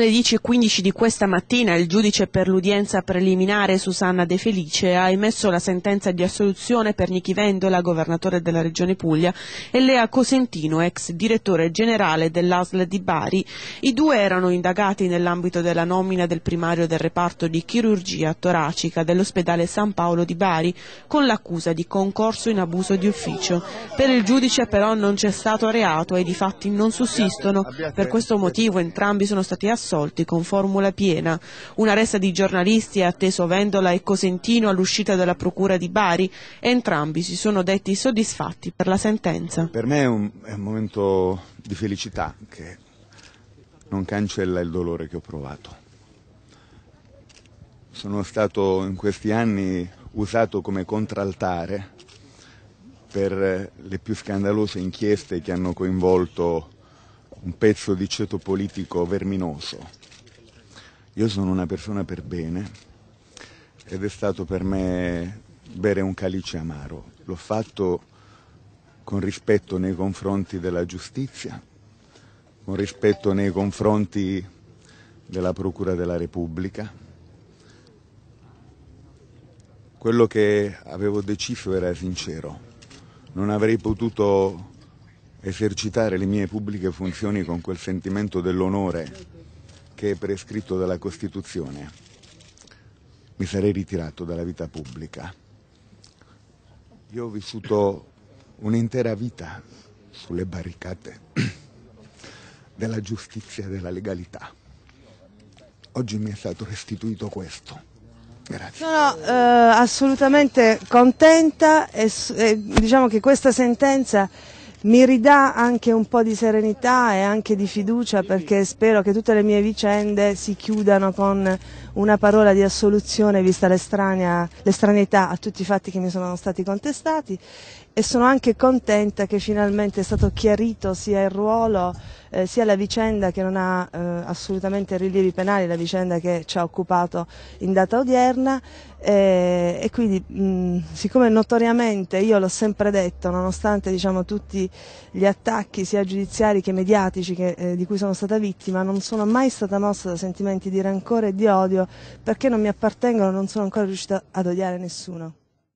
Alle 10.15 di questa mattina il giudice per l'udienza preliminare Susanna De Felice ha emesso la sentenza di assoluzione per Nichi Vendola, governatore della regione Puglia, e Lea Cosentino, ex direttore generale dell'ASL di Bari. I due erano indagati nell'ambito della nomina del primario del reparto di chirurgia toracica dell'ospedale San Paolo di Bari con l'accusa di concorso in abuso di ufficio. Per il giudice però non c'è stato reato e i fatti non sussistono. Per questo motivo entrambi sono stati assunti assolti con formula piena. Una ressa di giornalisti ha atteso Vendola e Cosentino all'uscita dalla procura di Bari entrambi si sono detti soddisfatti per la sentenza. Per me è un, è un momento di felicità che non cancella il dolore che ho provato. Sono stato in questi anni usato come contraltare per le più scandalose inchieste che hanno coinvolto un pezzo di ceto politico verminoso. Io sono una persona per bene ed è stato per me bere un calice amaro. L'ho fatto con rispetto nei confronti della giustizia, con rispetto nei confronti della Procura della Repubblica. Quello che avevo deciso era sincero. Non avrei potuto esercitare le mie pubbliche funzioni con quel sentimento dell'onore che è prescritto dalla Costituzione, mi sarei ritirato dalla vita pubblica. Io ho vissuto un'intera vita sulle barricate della giustizia e della legalità. Oggi mi è stato restituito questo. Grazie. Sono eh, assolutamente contenta e, e diciamo che questa sentenza mi ridà anche un po' di serenità e anche di fiducia perché spero che tutte le mie vicende si chiudano con una parola di assoluzione vista l'estranità a tutti i fatti che mi sono stati contestati e sono anche contenta che finalmente è stato chiarito sia il ruolo eh, sia la vicenda che non ha eh, assolutamente rilievi penali, la vicenda che ci ha occupato in data odierna eh, e quindi mh, mm, siccome notoriamente io l'ho sempre detto, nonostante diciamo, tutti gli attacchi sia giudiziari che mediatici che, eh, di cui sono stata vittima, non sono mai stata mossa da sentimenti di rancore e di odio perché non mi appartengono, non sono ancora riuscita ad odiare nessuno.